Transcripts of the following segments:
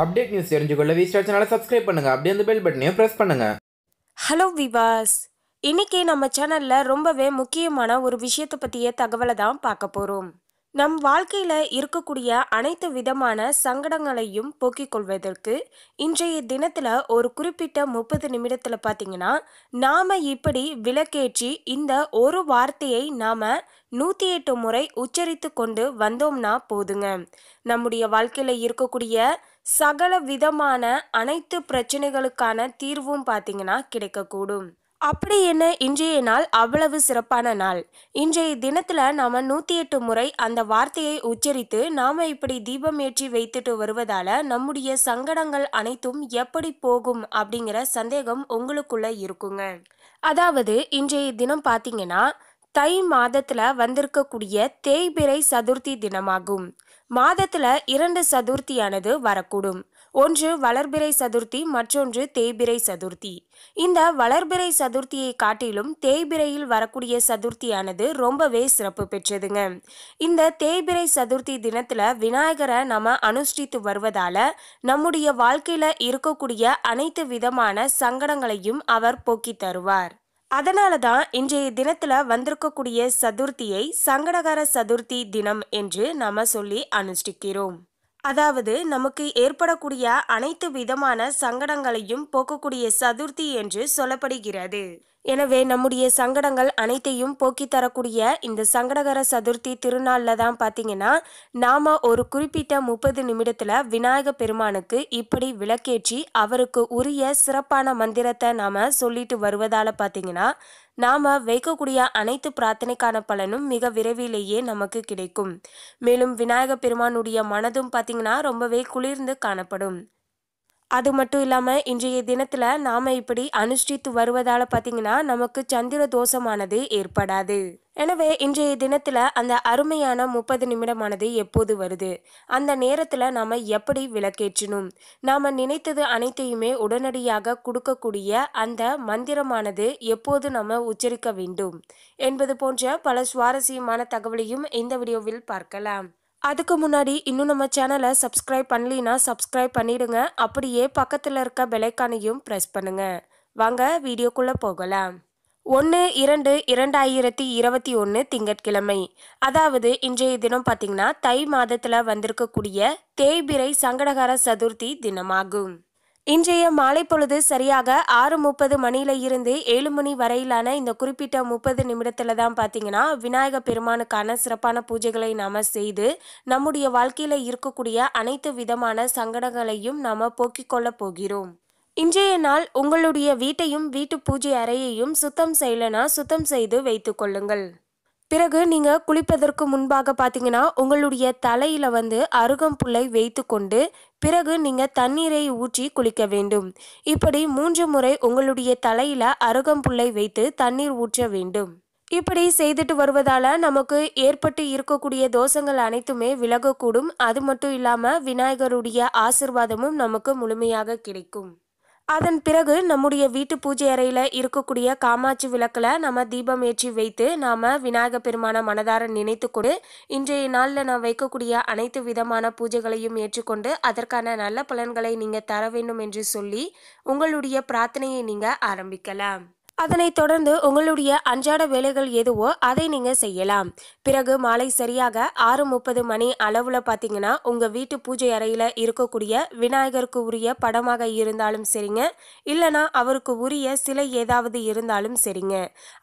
update news தெரிஞ்சுக்கொள்ள V star சேனலை subscribe பண்ணுங்க அப்படியே அந்த பெல் பட்டனையும் பிரஸ் பண்ணுங்க ஹலோ விவாஸ் இன்னைக்கு நம்ம சேனலில் ரொம்பவே முக்கியமான ஒரு விஷயத்தை பற்றிய தகவலை தான் பார்க்க போகிறோம் நம் வாழ்க்கையில் இருக்கக்கூடிய அனைத்து விதமான சங்கடங்களையும் போக்கிக் கொள்வதற்கு இன்றைய தினத்தில் ஒரு குறிப்பிட்ட முப்பது நிமிடத்தில் பாத்தீங்கன்னா நாம் இப்படி விளக்கேற்றி இந்த ஒரு வார்த்தையை நாம் நூற்றி எட்டு முறை உச்சரித்து கொண்டு வந்தோம்னா போதுங்க நம்முடைய வாழ்க்கையில் இருக்கக்கூடிய சகல விதமான அனைத்து பிரச்சனைகளுக்கான தீர்வும் பார்த்தீங்கன்னா கிடைக்கக்கூடும் அப்படி என்ன இன்றைய நாள் அவ்வளவு சிறப்பான நாள் இன்றைய தினத்தில் நாம் நூற்றி எட்டு முறை அந்த வார்த்தையை உச்சரித்து நாம் இப்படி தீபம் ஏற்றி வைத்துட்டு வருவதால் நம்முடைய சங்கடங்கள் அனைத்தும் எப்படி போகும் அப்படிங்கிற சந்தேகம் உங்களுக்குள்ளே இருக்குங்க அதாவது இன்றைய தினம் பார்த்தீங்கன்னா தை மாதத்தில் வந்திருக்கக்கூடிய தேய்பிறை சதுர்த்தி தினமாகும் மாதத்தில் இரண்டு சதுர்த்தியானது வரக்கூடும் ஒன்று வளர்பிறை சதுர்த்தி மற்றொன்று தேய்பிறை சதுர்த்தி இந்த வளர்பிறை சதுர்த்தியை காட்டிலும் தேய்பிரையில் வரக்கூடிய சதுர்த்தியானது ரொம்பவே சிறப்பு பெற்றதுங்க இந்த தேய்பிறை சதுர்த்தி தினத்தில் விநாயகரை நம்ம அனுஷ்டித்து வருவதால் நம்முடைய வாழ்க்கையில் இருக்கக்கூடிய அனைத்து விதமான சங்கடங்களையும் அவர் போக்கி தருவார் அதனால தான் இன்றைய தினத்தில் வந்திருக்கக்கூடிய சதுர்த்தியை சங்கடகர சதுர்த்தி தினம் என்று நாம் சொல்லி அனுஷ்டிக்கிறோம் அதாவது நமக்கு ஏற்படக்கூடிய அனைத்து விதமான சங்கடங்களையும் போக்கக்கூடிய சதுர்த்தி என்று சொல்லப்படுகிறது எனவே நம்முடைய சங்கடங்கள் அனைத்தையும் போக்கி தரக்கூடிய இந்த சங்கடகர சதுர்த்தி திருநாளில் தான் பார்த்தீங்கன்னா நாம் ஒரு குறிப்பிட்ட முப்பது நிமிடத்தில் விநாயக பெருமானுக்கு இப்படி விளக்கேற்றி அவருக்கு உரிய சிறப்பான மந்திரத்தை நாம் சொல்லிட்டு வருவதால் பார்த்தீங்கன்னா நாம் வைக்கக்கூடிய அனைத்து பிரார்த்தனைக்கான பலனும் மிக விரைவிலேயே நமக்கு கிடைக்கும் மேலும் விநாயக பெருமானுடைய மனதும் பார்த்தீங்கன்னா ரொம்பவே குளிர்ந்து காணப்படும் அது மட்டும் இல்லாமல் இன்றைய தினத்தில் நாம் இப்படி அனுஷ்டித்து வருவதால் பார்த்தீங்கன்னா நமக்கு சந்திர தோஷமானது ஏற்படாது எனவே இன்றைய தினத்தில் அந்த அருமையான முப்பது நிமிடமானது எப்போது வருது அந்த நேரத்தில் நாம் எப்படி விளக்கேற்றணும் நாம் நினைத்தது அனைத்தையுமே உடனடியாக கொடுக்கக்கூடிய அந்த மந்திரமானது எப்போது நம்ம உச்சரிக்க வேண்டும் என்பது போன்ற பல சுவாரஸ்யமான தகவலையும் இந்த வீடியோவில் பார்க்கலாம் அதுக்கு முன்னாடி இன்னும் நம்ம சேனலை சப்ஸ்கிரைப் பண்ணலினா சப்ஸ்கிரைப் பண்ணிடுங்க அப்படியே பக்கத்தில் இருக்க பெலைக்கானையும் ப்ரெஸ் பண்ணுங்க வாங்க வீடியோக்குள்ளே போகலாம் ஒன்று இரண்டு இரண்டாயிரத்தி இருபத்தி ஒன்று திங்கட்கிழமை அதாவது இன்றைய தினம் பார்த்தீங்கன்னா தை மாதத்தில் வந்திருக்கக்கூடிய தேய்பிரை சங்கடகர சதுர்த்தி தினமாகும் இன்றைய மாலை பொழுது சரியாக ஆறு முப்பது மணியில இருந்து ஏழு மணி வரையிலான இந்த குறிப்பிட்ட முப்பது நிமிடத்துல தான் பார்த்தீங்கன்னா விநாயக பெருமானுக்கான சிறப்பான பூஜைகளை நாம் செய்து நம்முடைய வாழ்க்கையில இருக்கக்கூடிய அனைத்து விதமான சங்கடங்களையும் நாம் போக்கிக் கொள்ள போகிறோம் இன்றைய நாள் உங்களுடைய வீட்டையும் வீட்டு பூஜை அறையையும் சுத்தம் செய்யலனா சுத்தம் செய்து வைத்துக் கொள்ளுங்கள் பிறகு நீங்கள் குளிப்பதற்கு முன்பாக பார்த்தீங்கன்னா உங்களுடைய தலையில் வந்து அருகம்புல்லை வைத்து கொண்டு பிறகு நீங்கள் தண்ணீரை ஊற்றி குளிக்க வேண்டும் இப்படி மூன்று முறை உங்களுடைய தலையில் அருகம்புல்லை வைத்து தண்ணீர் ஊற்ற வேண்டும் இப்படி செய்துட்டு வருவதால் நமக்கு ஏற்பட்டு இருக்கக்கூடிய தோஷங்கள் அனைத்துமே விலகக்கூடும் அது மட்டும் இல்லாமல் விநாயகருடைய ஆசிர்வாதமும் நமக்கு முழுமையாக கிடைக்கும் அதன் பிறகு நம்முடைய வீட்டு பூஜை அறையில் இருக்கக்கூடிய காமாட்சி விளக்கில் நம்ம தீபம் ஏற்றி வைத்து நாம் விநாயக பெருமான மனதார நினைத்து கொண்டு இன்றைய நாளில் நான் வைக்கக்கூடிய அனைத்து விதமான பூஜைகளையும் ஏற்றுக்கொண்டு அதற்கான நல்ல பலன்களை நீங்கள் தர வேண்டும் என்று சொல்லி உங்களுடைய பிரார்த்தனையை நீங்கள் ஆரம்பிக்கலாம் அதனைத் தொடர்ந்து உங்களுடைய அன்றாட வேலைகள் எதுவோ அதை நீங்கள் செய்யலாம் பிறகு மாலை சரியாக ஆறு முப்பது மணி அளவில் பார்த்தீங்கன்னா உங்கள் வீட்டு பூஜை அறையில் இருக்கக்கூடிய விநாயகருக்கு உரிய படமாக இருந்தாலும் சரிங்க இல்லைனா அவருக்கு உரிய சிலை ஏதாவது இருந்தாலும் சரிங்க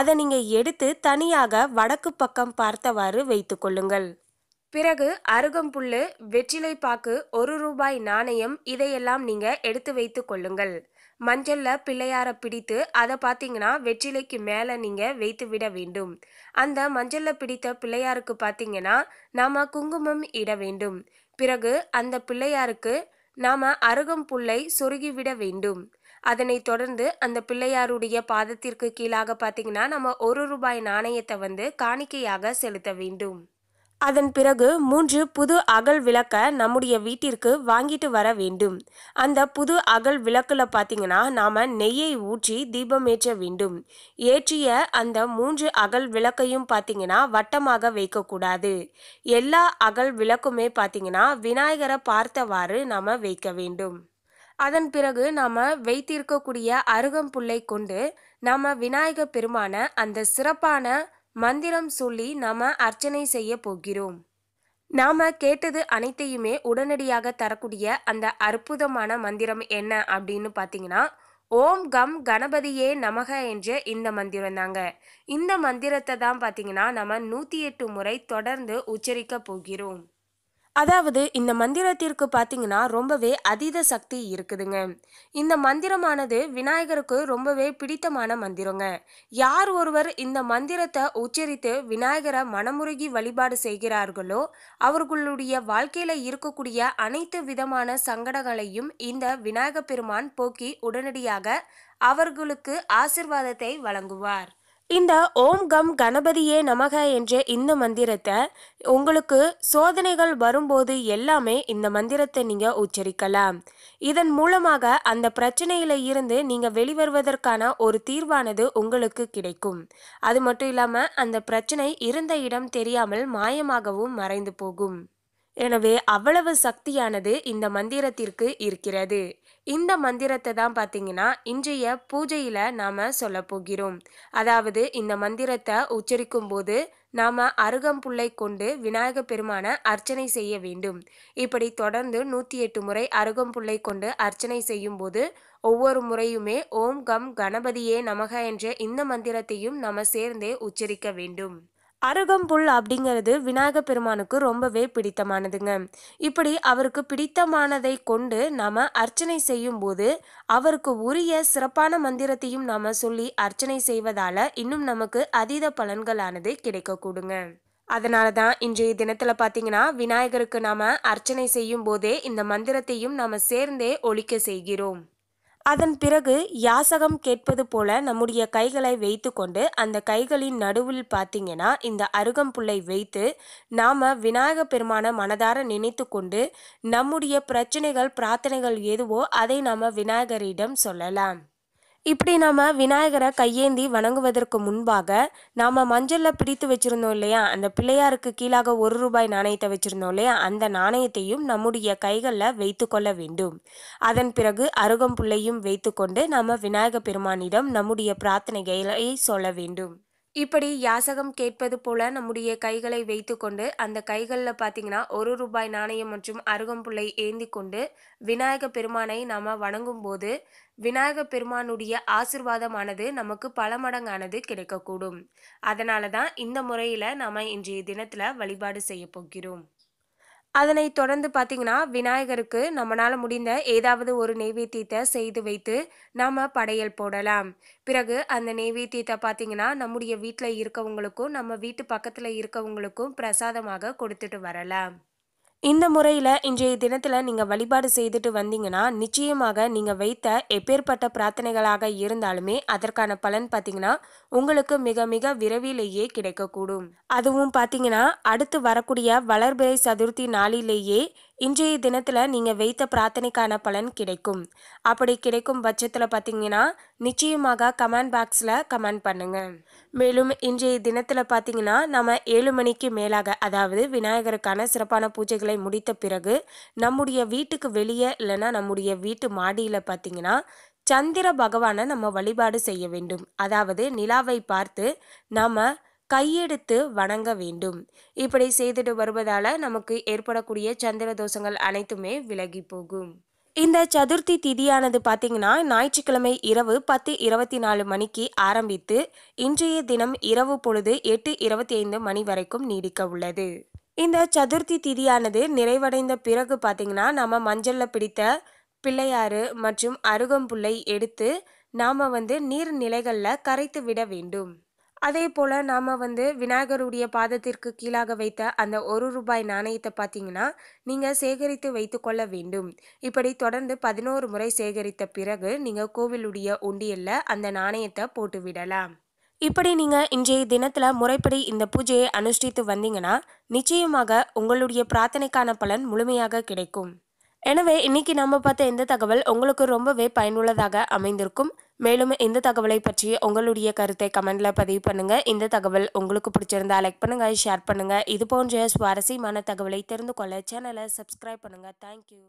அதை நீங்கள் எடுத்து தனியாக வடக்கு பக்கம் பார்த்தவாறு வைத்து கொள்ளுங்கள் பிறகு அருகம்புல்லு வெற்றிலை பாக்கு ஒரு ரூபாய் நாணயம் இதையெல்லாம் நீங்கள் எடுத்து வைத்து கொள்ளுங்கள் மஞ்சளில் பிள்ளையாரை பிடித்து அதை பார்த்தீங்கன்னா வெற்றிலைக்கு மேலே நீங்கள் வைத்து விட வேண்டும் அந்த மஞ்சளில் பிடித்த பிள்ளையாருக்கு பார்த்தீங்கன்னா நாம் குங்குமம் இட வேண்டும் பிறகு அந்த பிள்ளையாருக்கு நாம் அருகம்புல்லை சொருகிவிட வேண்டும் அதனை தொடர்ந்து அந்த பிள்ளையாருடைய பாதத்திற்கு கீழாக பார்த்தீங்கன்னா நம்ம ஒரு ரூபாய் நாணயத்தை வந்து காணிக்கையாக செலுத்த வேண்டும் அதன் பிறகு மூன்று புது அகல் விளக்க நம்முடைய வீட்டிற்கு வாங்கிட்டு வர வேண்டும் அந்த புது அகல் விளக்கில் பார்த்தீங்கன்னா நாம் நெய்யை ஊற்றி தீபமேற்ற வேண்டும் ஏற்றிய அந்த மூன்று அகல் விளக்கையும் பார்த்தீங்கன்னா வட்டமாக வைக்கக்கூடாது எல்லா அகல் விளக்குமே பார்த்தீங்கன்னா விநாயகரை பார்த்தவாறு நாம் வைக்க வேண்டும் அதன் பிறகு நாம் வைத்திருக்கக்கூடிய அருகம்புல்லை கொண்டு நாம் விநாயகர் பெருமான அந்த சிறப்பான மந்திரம் சொல்லி நாம அர்ச்சனை செய்ய போகிறோம் நாம கேட்டது அனைத்தையுமே உடனடியாக தரக்கூடிய அந்த அற்புதமான மந்திரம் என்ன அப்படின்னு பார்த்தீங்கன்னா ஓம் கம் கணபதியே நமக என்ற இந்த மந்திரம் தாங்க இந்த மந்திரத்தை தான் பார்த்தீங்கன்னா நம்ம நூற்றி எட்டு முறை தொடர்ந்து உச்சரிக்க போகிறோம் அதாவது இந்த மந்திரத்திற்கு பார்த்தீங்கன்னா ரொம்பவே அதீத சக்தி இருக்குதுங்க இந்த மந்திரமானது விநாயகருக்கு ரொம்பவே பிடித்தமான மந்திரங்க யார் ஒருவர் இந்த மந்திரத்தை உச்சரித்து விநாயகரை மனமுருகி வழிபாடு செய்கிறார்களோ அவர்களுடைய வாழ்க்கையில் இருக்கக்கூடிய அனைத்து விதமான சங்கடங்களையும் இந்த விநாயகப் பெருமான் போக்கி உடனடியாக அவர்களுக்கு ஆசிர்வாதத்தை வழங்குவார் இந்த ஓம் கம் கணபதியே நமக என்ற இந்த மந்திரத்தை உங்களுக்கு சோதனைகள் வரும்போது எல்லாமே இந்த மந்திரத்தை நீங்கள் உச்சரிக்கலாம் இதன் மூலமாக அந்த பிரச்சனையில் இருந்து நீங்கள் வெளிவருவதற்கான ஒரு தீர்வானது உங்களுக்கு கிடைக்கும் அது மட்டும் இல்லாமல் அந்த பிரச்சனை இருந்த இடம் தெரியாமல் மாயமாகவும் மறைந்து போகும் எனவே அவ்வளவு சக்தியானது இந்த மந்திரத்திற்கு இருக்கிறது இந்த மந்திரத்தை தான் பார்த்தீங்கன்னா இன்றைய பூஜையில் நாம் சொல்ல போகிறோம் அதாவது இந்த மந்திரத்தை உச்சரிக்கும் போது நாம் அருகம்புல்லை கொண்டு விநாயக பெருமான அர்ச்சனை செய்ய வேண்டும் இப்படி தொடர்ந்து நூற்றி எட்டு முறை அருகம்புல்லை கொண்டு அர்ச்சனை செய்யும் போது ஒவ்வொரு முறையுமே ஓம் கம் கணபதியே நமக என்ற இந்த மந்திரத்தையும் நாம் சேர்ந்தே உச்சரிக்க வேண்டும் அருகம்புல் அப்படிங்கிறது விநாயகப் பெருமானுக்கு ரொம்பவே பிடித்தமானதுங்க இப்படி அவருக்கு பிடித்தமானதை கொண்டு நாம் அர்ச்சனை செய்யும் போது அவருக்கு உரிய சிறப்பான மந்திரத்தையும் நாம் சொல்லி அர்ச்சனை செய்வதால் இன்னும் நமக்கு அதீத பலன்களானது கிடைக்கக்கூடுங்க அதனால தான் இன்றைய தினத்தில் பார்த்தீங்கன்னா விநாயகருக்கு நாம் அர்ச்சனை செய்யும் போதே இந்த மந்திரத்தையும் நாம் சேர்ந்தே ஒழிக்க செய்கிறோம் அதன் பிறகு யாசகம் கேட்பது போல நம்முடைய கைகளை வைத்து கொண்டு அந்த கைகளின் நடுவில் பார்த்தீங்கன்னா இந்த அருகம்புல்லை வைத்து நாம் விநாயக பெருமான மனதார நினைத்து கொண்டு நம்முடைய பிரச்சனைகள் பிரார்த்தனைகள் எதுவோ அதை நாம் விநாயகரிடம் சொல்லலாம் இப்படி நாம் விநாயகரை கையேந்தி வணங்குவதற்கு முன்பாக நாம் மஞ்சளில் பிடித்து வச்சுருந்தோம் இல்லையா அந்த பிள்ளையாருக்கு கீழாக ஒரு ரூபாய் நாணயத்தை வச்சுருந்தோம் இல்லையா அந்த நாணயத்தையும் நம்முடைய கைகளில் வைத்து கொள்ள வேண்டும் அதன் பிறகு அருகம்புள்ளையும் வைத்துக்கொண்டு நாம் விநாயக பெருமானிடம் நம்முடைய பிரார்த்தனைகளை சொல்ல வேண்டும் இப்படி யாசகம் கேட்பது போல நம்முடைய கைகளை வைத்துக்கொண்டு அந்த கைகளில் பார்த்தீங்கன்னா ஒரு ரூபாய் நாணயம் மற்றும் அருகம்புல்லை ஏந்தி கொண்டு விநாயக பெருமானை நாம் வணங்கும் போது விநாயக பெருமானுடைய ஆசிர்வாதமானது நமக்கு பல மடங்கானது கிடைக்கக்கூடும் அதனால தான் இந்த முறையில் நாம் இன்றைய தினத்தில் வழிபாடு செய்ய போகிறோம் அதனை தொடர்ந்து பார்த்தீங்கன்னா விநாயகருக்கு நம்மளால் முடிந்த ஏதாவது ஒரு நெய்வேத்தியத்தை செய்து வைத்து நாம் படையல் போடலாம் பிறகு அந்த நெய்வேத்தியத்தை பார்த்தீங்கன்னா நம்முடைய வீட்டில் இருக்கவங்களுக்கும் நம்ம வீட்டு பக்கத்தில் இருக்கவங்களுக்கும் பிரசாதமாக கொடுத்துட்டு வரலாம் இந்த முறையில் இன்றைய தினத்தில் நீங்கள் வழிபாடு செய்துட்டு வந்தீங்கன்னா நிச்சயமாக நீங்கள் வைத்த எப்பேற்பட்ட பிரார்த்தனைகளாக இருந்தாலுமே அதற்கான பலன் பார்த்தீங்கன்னா உங்களுக்கு மிக மிக விரைவிலேயே கிடைக்கக்கூடும் அதுவும் பார்த்தீங்கன்னா அடுத்து வரக்கூடிய வளர்பிறை சதுர்த்தி நாளிலேயே இன்றைய தினத்தில் நீங்கள் வைத்த பிரார்த்தனைக்கான பலன் கிடைக்கும் அப்படி கிடைக்கும் பட்சத்தில் பார்த்தீங்கன்னா நிச்சயமாக கமெண்ட் பாக்ஸில் கமெண்ட் பண்ணுங்கள் மேலும் இன்றைய தினத்தில் பார்த்தீங்கன்னா நம்ம ஏழு மணிக்கு மேலாக அதாவது விநாயகருக்கான சிறப்பான பூஜைகளை முடித்த பிறகு நம்முடைய வீட்டுக்கு வெளியே இல்லைன்னா நம்முடைய வீட்டு மாடியில் பார்த்தீங்கன்னா சந்திர பகவானை நம்ம வழிபாடு செய்ய வேண்டும் அதாவது நிலாவை பார்த்து நாம் கையெடுத்து வணங்க வேண்டும் இப்படி செய்துட்டு வருவதால் நமக்கு ஏற்படக்கூடிய சந்திர தோஷங்கள் அனைத்துமே விலகி போகும் இந்த சதுர்த்தி திதியானது பார்த்தீங்கன்னா ஞாயிற்றுக்கிழமை இரவு பத்து இருபத்தி நாலு மணிக்கு ஆரம்பித்து இன்றைய தினம் இரவு பொழுது எட்டு இருபத்தி ஐந்து மணி வரைக்கும் நீடிக்க உள்ளது இந்த சதுர்த்தி திதியானது நிறைவடைந்த பிறகு பார்த்தீங்கன்னா நம்ம மஞ்சளில் பிடித்த பிள்ளையாறு மற்றும் அருகம்புல்லை எடுத்து நாம் வந்து நீர்நிலைகளில் கரைத்து விட வேண்டும் அதே போல் நாம் வந்து விநாயகருடைய பாதத்திற்கு கீழாக வைத்த அந்த ஒரு ரூபாய் நாணயத்தை பார்த்தீங்கன்னா நீங்கள் சேகரித்து வைத்து கொள்ள வேண்டும் இப்படி தொடர்ந்து பதினோரு முறை சேகரித்த பிறகு நீங்கள் கோவிலுடைய உண்டியலில் அந்த நாணயத்தை போட்டு விடலாம் இப்படி நீங்கள் இன்றைய தினத்தில் முறைப்படி இந்த பூஜையை அனுஷ்டித்து வந்தீங்கன்னா நிச்சயமாக உங்களுடைய பிரார்த்தனைக்கான பலன் முழுமையாக கிடைக்கும் எனவே இன்னைக்கு நம்ம பார்த்த இந்த தகவல் உங்களுக்கு ரொம்பவே பயனுள்ளதாக அமைந்திருக்கும் மேலும் இந்த தகவலை பற்றி உங்களுடைய கருத்தை கமெண்டில் பதிவு பண்ணுங்க இந்த தகவல் உங்களுக்கு பிடிச்சிருந்தா லைக் பண்ணுங்க ஷேர் பண்ணுங்க இது போன்ற சுவாரஸ்யமான தகவலை தெரிந்து கொள்ள சேனலை சப்ஸ்கிரைப் பண்ணுங்க தேங்க்யூ